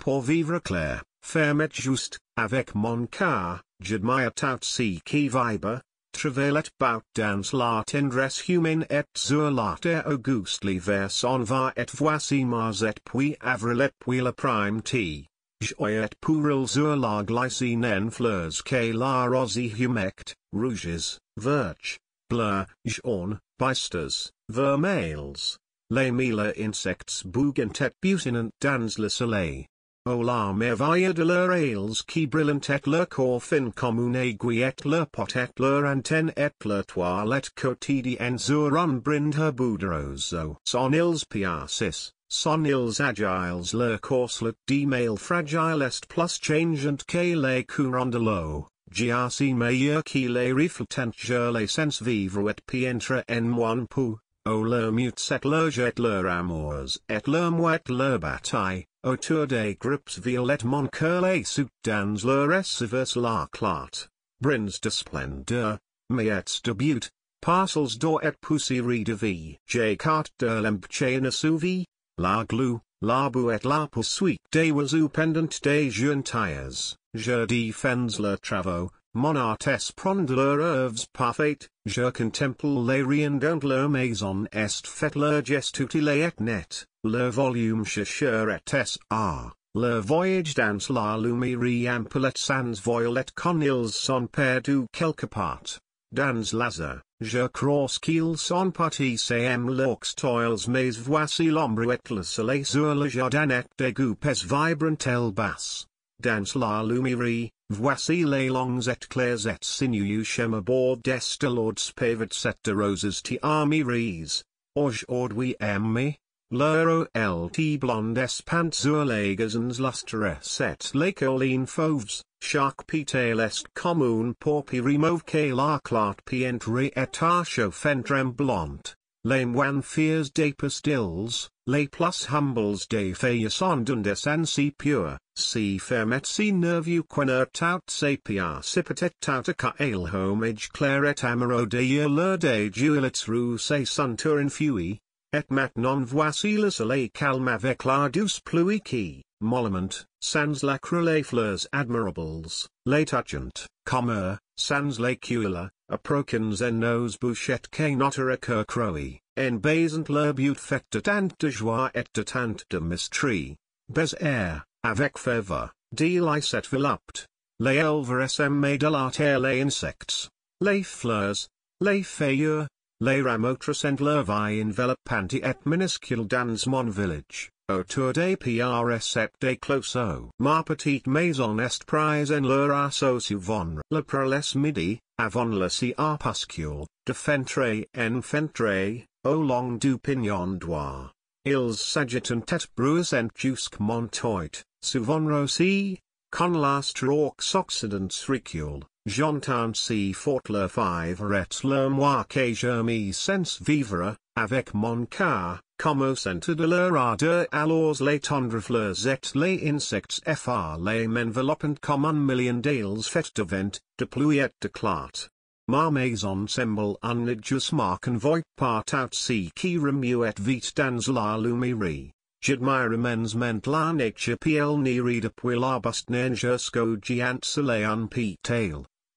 Pour vivre clair, faire juste, avec mon cœur, j'admire tout ce qui vibre, travaillet bout dans la tendresse humaine et sur l'arte augustly vers en va et voici mars et puis avril et puis la prime t. Joy et le sur la glycine en fleurs que la rose humecte, rouges, verge, bleu, jaune, bistres, vermeils, les mille insects bougantet butinent dans le soleil o l'armée vaille de leur ailes qui brillant et leur corps fin commune aiguille et leur pot et leur antenne et leur toilette quotidienne sur un brind her boudreaux son ils piacis, son ils agiles leur corslet d'email fragile est plus changeant que les courondelots. GRC meilleur qu'il est reflétant je les sens vivre et pientre en moine pou, o leur mutes et leur jet leur amours et leur muet leur bataille, autour des groupes violets mon cœur et dans le recevers la clart, brins de splendeur, miettes de butte, parcels d'or et poussière de vie. J'ai carte de l'empchaine souvi, la glu, la et la poursuite des oiseaux pendant des gentils, je défends le travaux, mon artes prendre leur oeuvres parfaites, je contemple les rien dont le maison est faite leur geste utile et net, le volume chercheur et sr. Le voyage dans la lumière ampoulette sans voilette con ils sont perdus quelque part. Dans laser, je crois qu'ils sont partis cm laux toils mais voici l'ombre et le soleil sur le jardin et des goupes vibrant el bas. Dans la lumière, voici les longs et clairs et sinueux chemins bord des lords pavets et de roses t armeries. Aujourd'hui aimé, Lero LT blondes pants azulegas and lustres et lacolene fauves, shark pitail est commune paupiri remove que la clart pientre et archo tremblant, lame wan fears de pastils, lay plus humbles de feuillesondundes an si pure, si fermet si nervu quener tout sapia cipitet tautica ale homage claret amaro de year de juilets rue se suntur infui, Et non voici le soleil calme avec la douce pluie qui, molliment, sans la les fleurs admirables, les touchant, comme, euh, sans les cula, aprocans en nos bouchettes que notre cœur croy, en baisant leur but fecte tant de joie et de tant de mystery, bes air, avec fervor, delice et volupte, les elveres aime de la terre les insectes, les fleurs, les feuilles, Les Ramotres and Lervi envelop Panty et minuscule dans mon village, autour des PRS et des closeaux. Ma petite maison est prise en leur assaut suivant le proles midi, avant le crépuscule, de fentre en fentre, au long du pignon d'oie. Ils s'agitent et bruisent en jusque montoit, suivant aussi, con l'astre aux occidents recule. J'entends si fort le vivre et le moi que je me sens vivre, avec mon car, comme centre de leur ardeur alors les tendres fleurs et les insectes fr les m'enveloppent comme un million d'ailes fait de vent, de pluie et de clat. Ma maison semble un nidjus voit part out si qui remue et vite dans la lumiere. J'admire mes ment la nature pl ni depuis la bust jusqu'au géant soleil un p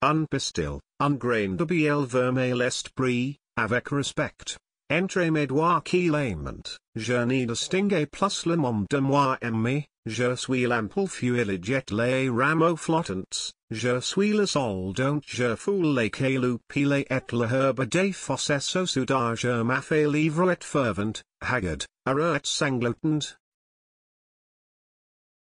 Un pistil, un grain de biel vermeil est brie, avec respect. Entre mes doigts qui l'aiment, je ne distingue plus le monde de moi aimé. je suis l'ample feuillage et les rameaux flottants, je suis le sol dont je foule les pile et la herbe des fosses au soudage je m'a livre et fervent, haggard, heureux et sanglotant,